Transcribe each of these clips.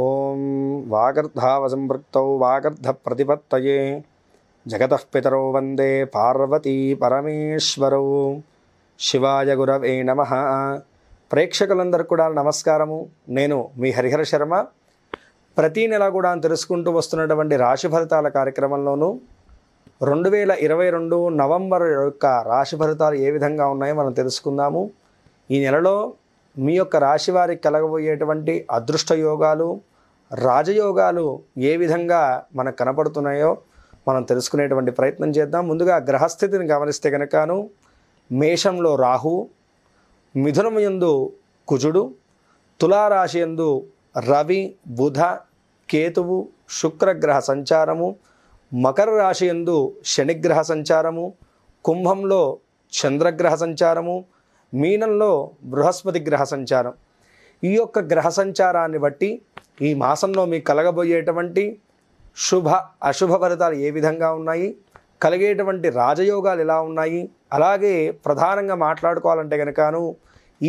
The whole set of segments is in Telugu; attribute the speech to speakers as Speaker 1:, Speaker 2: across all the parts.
Speaker 1: ఓం వాగర్ధావసంపృక్తౌ ప్రతిపత్తయే జగతః పితరో వందే పార్వతీ పరమేశ్వరౌ శివాయ గురవే నమ ప్రేక్షకులందరికీ కూడా నమస్కారము నేను మీ హరిహర శర్మ ప్రతీ నెల కూడా తెలుసుకుంటూ వస్తున్నటువంటి రాశి ఫలితాల కార్యక్రమంలోనూ రెండు వేల ఇరవై రెండు నవంబర్ యొక్క రాశి ఫలితాలు ఏ విధంగా ఉన్నాయో మనం తెలుసుకుందాము ఈ నెలలో మీ యొక్క రాశి వారికి కలగబోయేటువంటి అదృష్ట యోగాలు రాజయోగాలు ఏ విధంగా మనకు కనపడుతున్నాయో మనం తెలుసుకునేటువంటి ప్రయత్నం చేద్దాం ముందుగా గ్రహస్థితిని గమనిస్తే కనుకను మేషంలో రాహు ఎందు కుజుడు తులారాశి ఎందు రవి బుధ కేతువు శుక్రగ్రహ సంచారము మకర రాశి ఎందు శనిగ్రహ సంచారము కుంభంలో చంద్రగ్రహ సంచారము మీనంలో బృహస్పతి గ్రహ సంచారం ఈ యొక్క గ్రహ సంచారాన్ని బట్టి ఈ మాసంలో మీకు కలగబోయేటువంటి శుభ అశుభ ఫలితాలు ఏ విధంగా ఉన్నాయి కలిగేటువంటి రాజయోగాలు ఎలా ఉన్నాయి అలాగే ప్రధానంగా మాట్లాడుకోవాలంటే కనుకను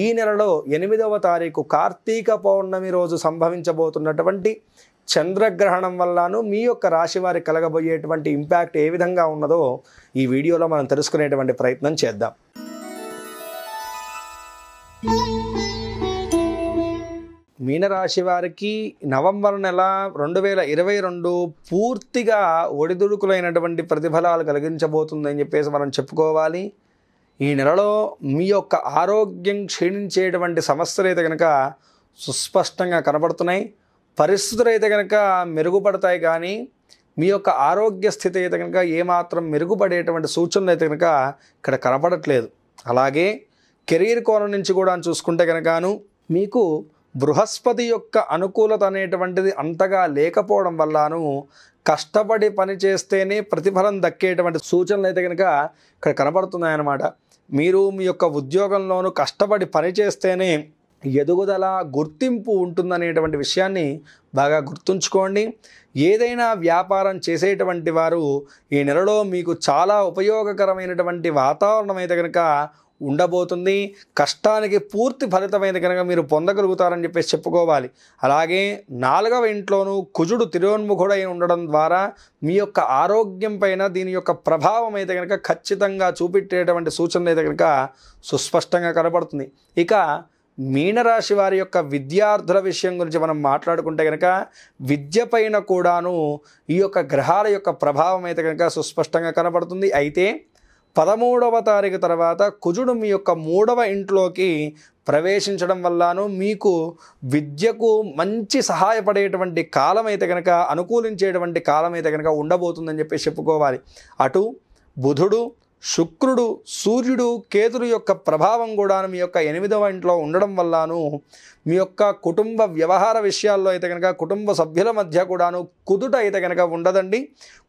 Speaker 1: ఈ నెలలో ఎనిమిదవ తారీఖు కార్తీక పౌర్ణమి రోజు సంభవించబోతున్నటువంటి చంద్రగ్రహణం వల్లను మీ యొక్క రాశి వారి కలగబోయేటువంటి ఇంపాక్ట్ ఏ విధంగా ఉన్నదో ఈ వీడియోలో మనం తెలుసుకునేటువంటి ప్రయత్నం చేద్దాం మీనరాశి వారికి నవంబర్ నెల రెండు వేల ఇరవై రెండు పూర్తిగా ఒడిదుడుకులైనటువంటి ప్రతిఫలాలు కలిగించబోతుందని చెప్పేసి మనం చెప్పుకోవాలి ఈ నెలలో మీ యొక్క ఆరోగ్యం క్షీణించేటువంటి సమస్యలు అయితే కనుక సుస్పష్టంగా కనబడుతున్నాయి పరిస్థితులు అయితే కనుక మెరుగుపడతాయి కానీ మీ యొక్క ఆరోగ్య స్థితి అయితే కనుక ఏమాత్రం మెరుగుపడేటువంటి సూచనలు అయితే కనుక ఇక్కడ కనపడట్లేదు అలాగే కెరీర్ కోణం నుంచి కూడా చూసుకుంటే కనుకను మీకు బృహస్పతి యొక్క అనుకూలత అనేటువంటిది అంతగా లేకపోవడం వల్లను కష్టపడి పని చేస్తేనే ప్రతిఫలం దక్కేటువంటి సూచనలు అయితే కనుక ఇక్కడ కనబడుతున్నాయన్నమాట మీరు మీ యొక్క ఉద్యోగంలోనూ కష్టపడి పని చేస్తేనే ఎదుగుదల గుర్తింపు ఉంటుందనేటువంటి విషయాన్ని బాగా గుర్తుంచుకోండి ఏదైనా వ్యాపారం చేసేటువంటి వారు ఈ నెలలో మీకు చాలా ఉపయోగకరమైనటువంటి వాతావరణం అయితే కనుక ఉండబోతుంది కష్టానికి పూర్తి ఫలితమైన కనుక మీరు పొందగలుగుతారని చెప్పేసి చెప్పుకోవాలి అలాగే నాలుగవ ఇంట్లోనూ కుజుడు తిరోన్ముఖుడై ఉండడం ద్వారా మీ యొక్క ఆరోగ్యం పైన దీని యొక్క ప్రభావం అయితే కనుక ఖచ్చితంగా చూపెట్టేటువంటి సూచనలు అయితే కనుక సుస్పష్టంగా కనబడుతుంది ఇక మీనరాశి వారి యొక్క విద్యార్థుల విషయం గురించి మనం మాట్లాడుకుంటే కనుక విద్య పైన కూడాను ఈ యొక్క గ్రహాల యొక్క ప్రభావం అయితే కనుక సుస్పష్టంగా కనబడుతుంది అయితే పదమూడవ తారీఖు తర్వాత కుజుడు మీ యొక్క మూడవ ఇంట్లోకి ప్రవేశించడం వల్లను మీకు విద్యకు మంచి సహాయపడేటువంటి కాలం అయితే కనుక అనుకూలించేటువంటి కాలం అయితే కనుక ఉండబోతుందని చెప్పేసి చెప్పుకోవాలి అటు బుధుడు శుక్రుడు సూర్యుడు కేతుడు యొక్క ప్రభావం కూడా మీ యొక్క ఎనిమిదవ ఇంట్లో ఉండడం వల్లను మీ యొక్క కుటుంబ వ్యవహార విషయాల్లో అయితే కనుక కుటుంబ సభ్యుల మధ్య కూడాను కుదుట అయితే కనుక ఉండదండి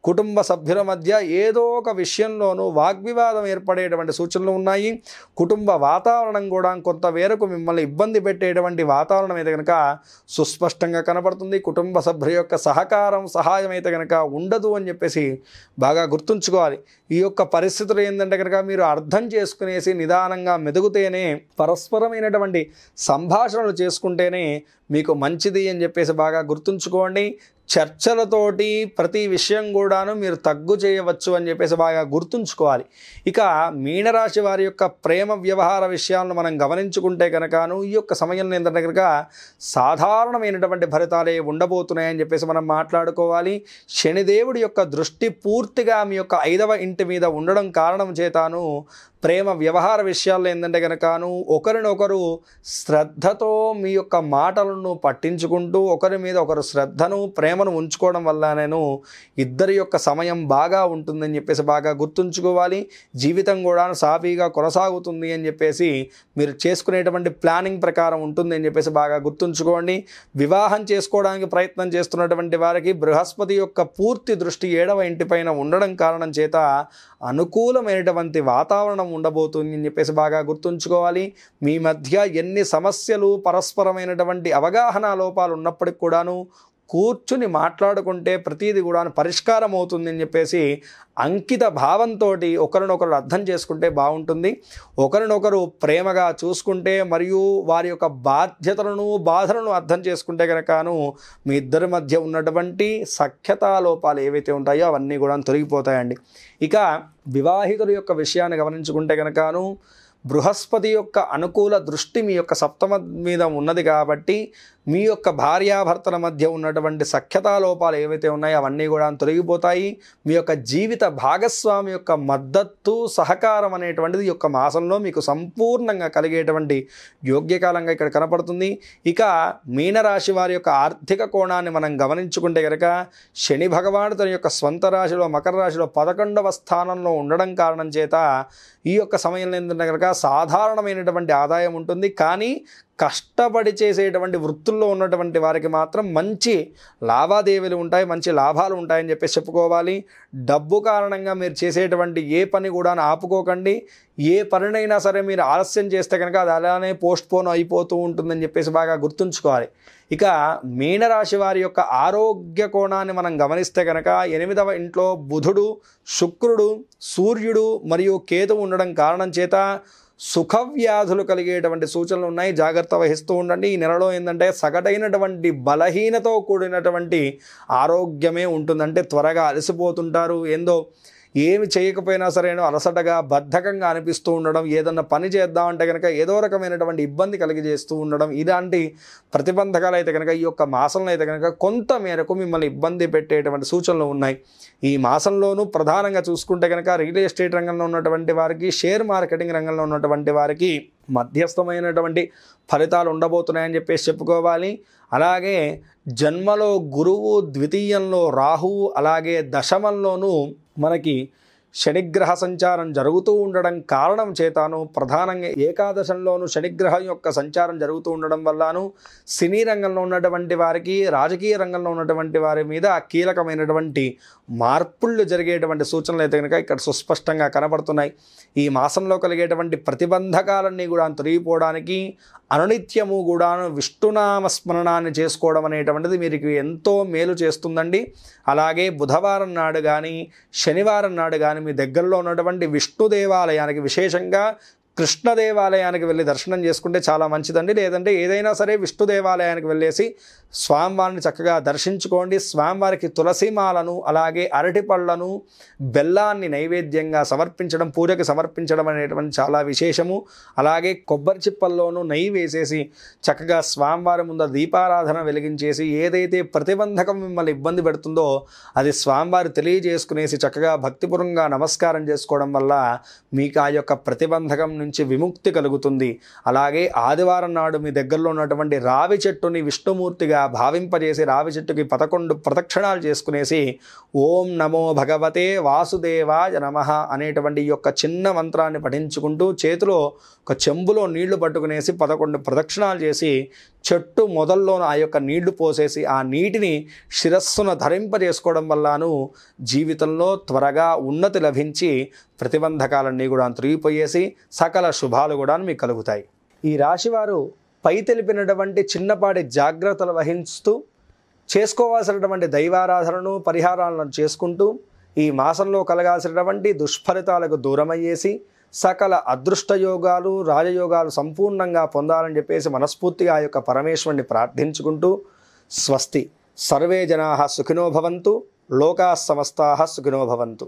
Speaker 1: కుటుంబ సభ్యుల మధ్య ఏదో ఒక విషయంలోనూ వాగ్వివాదం ఏర్పడేటువంటి సూచనలు ఉన్నాయి కుటుంబ వాతావరణం కూడా కొంత వేరకు మిమ్మల్ని ఇబ్బంది పెట్టేటువంటి వాతావరణం అయితే కనుక సుస్పష్టంగా కనబడుతుంది కుటుంబ సభ్యుల యొక్క సహకారం సహాయం అయితే కనుక ఉండదు అని చెప్పేసి బాగా గుర్తుంచుకోవాలి ఈ యొక్క పరిస్థితులు ఏంటంటే కనుక మీరు అర్థం చేసుకునేసి నిదానంగా మెదుగుతేనే పరస్పరమైనటువంటి సంభాషణలు చేసుకుంటేనే మీకు మంచిది అని చెప్పేసి బాగా గుర్తుంచుకోండి చర్చలతోటి ప్రతి విషయం కూడాను మీరు తగ్గు చేయవచ్చు అని చెప్పేసి బాగా గుర్తుంచుకోవాలి ఇక మీనరాశి వారి యొక్క ప్రేమ వ్యవహార విషయాలను మనం గమనించుకుంటే కనుకను ఈ యొక్క సమయంలో ఏంటంటే దగ్గర సాధారణమైనటువంటి ఫలితాలే ఉండబోతున్నాయని చెప్పేసి మనం మాట్లాడుకోవాలి శనిదేవుడి యొక్క దృష్టి పూర్తిగా మీ యొక్క ఐదవ ఇంటి మీద ఉండడం కారణం చేతాను ప్రేమ వ్యవహార విషయాల్లో ఏంటంటే కనుకను ఒకరినొకరు శ్రద్ధతో మీ యొక్క మాటలను పట్టించుకుంటూ ఒకరి మీద ఒకరు శ్రద్ధను ప్రేమను ఉంచుకోవడం వల్ల నేను ఇద్దరి యొక్క సమయం బాగా ఉంటుందని చెప్పేసి బాగా గుర్తుంచుకోవాలి జీవితం కూడా సాఫీగా కొనసాగుతుంది అని చెప్పేసి మీరు చేసుకునేటువంటి ప్లానింగ్ ప్రకారం ఉంటుంది అని చెప్పేసి బాగా గుర్తుంచుకోండి వివాహం చేసుకోవడానికి ప్రయత్నం చేస్తున్నటువంటి వారికి బృహస్పతి యొక్క పూర్తి దృష్టి ఏడవ ఇంటిపైన ఉండడం కారణం చేత అనుకూలమైనటువంటి వాతావరణం ఉండబోతుంది అని చెప్పేసి బాగా గుర్తుంచుకోవాలి మీ మధ్య ఎన్ని సమస్యలు పరస్పరమైనటువంటి అవగాహన లోపాలు ఉన్నప్పటికి కూడాను కూర్చుని మాట్లాడుకుంటే ప్రతీది కూడా పరిష్కారం అవుతుంది అని చెప్పేసి అంకిత భావంతో ఒకరినొకరు అర్థం చేసుకుంటే బాగుంటుంది ఒకరినొకరు ప్రేమగా చూసుకుంటే మరియు వారి యొక్క బాధ్యతలను బాధలను అర్థం చేసుకుంటే కనుకను మీ ఇద్దరి మధ్య ఉన్నటువంటి సఖ్యతా లోపాలు ఏవైతే ఉంటాయో అవన్నీ కూడా తొలగిపోతాయండి ఇక వివాహితుల యొక్క విషయాన్ని గమనించుకుంటే కనుకను బృహస్పతి యొక్క అనుకూల దృష్టి మీ యొక్క సప్తమ మీద ఉన్నది కాబట్టి మీ యొక్క భార్యాభర్తల మధ్య ఉన్నటువంటి సఖ్యతా లోపాలు ఏవైతే ఉన్నాయో అవన్నీ కూడా తొలగిపోతాయి మీ యొక్క జీవిత భాగస్వామి యొక్క మద్దతు సహకారం అనేటువంటిది యొక్క మాసంలో మీకు సంపూర్ణంగా కలిగేటువంటి యోగ్యకాలంగా ఇక్కడ కనపడుతుంది ఇక మీనరాశి వారి యొక్క ఆర్థిక కోణాన్ని మనం గమనించుకుంటే కనుక శని భగవానుడు తన యొక్క స్వంత రాశిలో మకర రాశిలో పదకొండవ స్థానంలో ఉండడం కారణం చేత ఈ యొక్క సమయంలో ఏంటంటే కనుక సాధారణమైనటువంటి ఆదాయం ఉంటుంది కానీ కష్టపడి చేసేటువంటి వృత్తుల్లో ఉన్నటువంటి వారికి మాత్రం మంచి లావాదేవీలు ఉంటాయి మంచి లాభాలు ఉంటాయని చెప్పేసి చెప్పుకోవాలి డబ్బు కారణంగా మీరు చేసేటువంటి ఏ పని కూడా ఆపుకోకండి ఏ పనినైనా సరే మీరు ఆలస్యం చేస్తే కనుక అది అలానే పోస్ట్ పోన్ అయిపోతూ ఉంటుందని చెప్పేసి బాగా గుర్తుంచుకోవాలి ఇక మీనరాశి వారి యొక్క ఆరోగ్య కోణాన్ని మనం గమనిస్తే కనుక ఎనిమిదవ ఇంట్లో బుధుడు శుక్రుడు సూర్యుడు మరియు కేతు ఉండడం కారణం చేత సుఖవ్యాధులు కలిగేటువంటి సూచనలు ఉన్నాయి జాగ్రత్త వహిస్తూ ఉండండి ఈ నెలలో ఏంటంటే సగటైనటువంటి బలహీనతో కూడినటువంటి ఆరోగ్యమే ఉంటుందంటే త్వరగా అలసిపోతుంటారు ఏందో ఏమి చేయకపోయినా సరే అలసటగా బద్ధకంగా అనిపిస్తూ ఉండడం ఏదన్నా పని చేద్దామంటే కనుక ఏదో రకమైనటువంటి ఇబ్బంది కలిగజేస్తూ ఉండడం ఇలాంటి ప్రతిబంధకాలు అయితే కనుక ఈ యొక్క మాసంలో అయితే కనుక కొంత మేరకు మిమ్మల్ని ఇబ్బంది పెట్టేటువంటి సూచనలు ఉన్నాయి ఈ మాసంలోనూ ప్రధానంగా చూసుకుంటే కనుక రియల్ ఎస్టేట్ రంగంలో ఉన్నటువంటి వారికి షేర్ మార్కెటింగ్ రంగంలో ఉన్నటువంటి వారికి మధ్యస్థమైనటువంటి ఫలితాలు ఉండబోతున్నాయని చెప్పేసి చెప్పుకోవాలి అలాగే జన్మలో గురువు ద్వితీయంలో రాహువు అలాగే దశమంలోనూ మనకి శనిగ్రహ సంచారం జరుగుతూ ఉండడం కారణం చేతాను ప్రధానంగా ఏకాదశంలోను శనిగ్రహం యొక్క సంచారం జరుగుతూ ఉండడం వల్లను సినీ రంగంలో ఉన్నటువంటి వారికి రాజకీయ రంగంలో ఉన్నటువంటి వారి మీద కీలకమైనటువంటి మార్పుళ్ళు జరిగేటువంటి సూచనలు అయితే కనుక ఇక్కడ సుస్పష్టంగా కనబడుతున్నాయి ఈ మాసంలో కలిగేటువంటి ప్రతిబంధకాలన్నీ కూడా తొలగిపోవడానికి అనునిత్యము కూడాను విష్ణునామ స్మరణాన్ని చేసుకోవడం అనేటువంటిది మీకు ఎంతో మేలు చేస్తుందండి అలాగే బుధవారం నాడు కానీ శనివారం నాడు కానీ మీ దగ్గరలో ఉన్నటువంటి విష్ణు దేవాలయానికి విశేషంగా కృష్ణ దేవాలయానికి వెళ్ళి దర్శనం చేసుకుంటే చాలా మంచిదండి లేదంటే ఏదైనా సరే విష్ణు దేవాలయానికి వెళ్ళేసి స్వామివారిని చక్కగా దర్శించుకోండి స్వామివారికి తులసిమాలను అలాగే అరటిపళ్ళను బెల్లాన్ని నైవేద్యంగా సమర్పించడం పూజకి సమర్పించడం అనేటువంటి చాలా విశేషము అలాగే కొబ్బరి చిప్పల్లోనూ నెయ్యి వేసేసి చక్కగా స్వామివారి ముందు దీపారాధన వెలిగించేసి ఏదైతే ప్రతిబంధకం మిమ్మల్ని ఇబ్బంది పెడుతుందో అది స్వామివారి తెలియజేసుకునేసి చక్కగా భక్తిపూర్వంగా నమస్కారం చేసుకోవడం వల్ల మీకు ఆ యొక్క ప్రతిబంధకం నుంచి విముక్తి కలుగుతుంది అలాగే ఆదివారం నాడు మీ దగ్గరలో ఉన్నటువంటి రావి చెట్టుని విష్ణుమూర్తిగా భావింపజేసి రావి చెట్టుకి పదకొండు ప్రదక్షిణాలు చేసుకునేసి ఓం నమో భగవతే వాసుదేవాయ నమ అనేటువంటి యొక్క చిన్న మంత్రాన్ని పఠించుకుంటూ చేతిలో ఒక చెంబులో నీళ్లు పట్టుకునేసి పదకొండు ప్రదక్షిణాలు చేసి చెట్టు మొదల్లోన ఆ యొక్క నీళ్లు పోసేసి ఆ నీటిని శిరస్సును ధరింపజేసుకోవడం వల్లను జీవితంలో త్వరగా ఉన్నతి లభించి ప్రతిబంధకాలన్నీ కూడా తిరిగిపోయేసి సకల రకరకాల శుభాలు కూడా మీకు కలుగుతాయి ఈ రాశివారు పై తెలిపినటువంటి చిన్నపాటి జాగ్రత్తలు వహిస్తూ చేసుకోవాల్సినటువంటి దైవారాధనను పరిహారాలను చేసుకుంటూ ఈ మాసంలో కలగాల్సినటువంటి దుష్ఫలితాలకు దూరమయ్యేసి సకల అదృష్టయోగాలు రాజయోగాలు సంపూర్ణంగా పొందాలని చెప్పేసి మనస్ఫూర్తిగా ఆ యొక్క పరమేశ్వరుని ప్రార్థించుకుంటూ స్వస్తి సర్వే జనా సుఖినోభవంతు లోకా సమస్తా సుఖినోభవంతు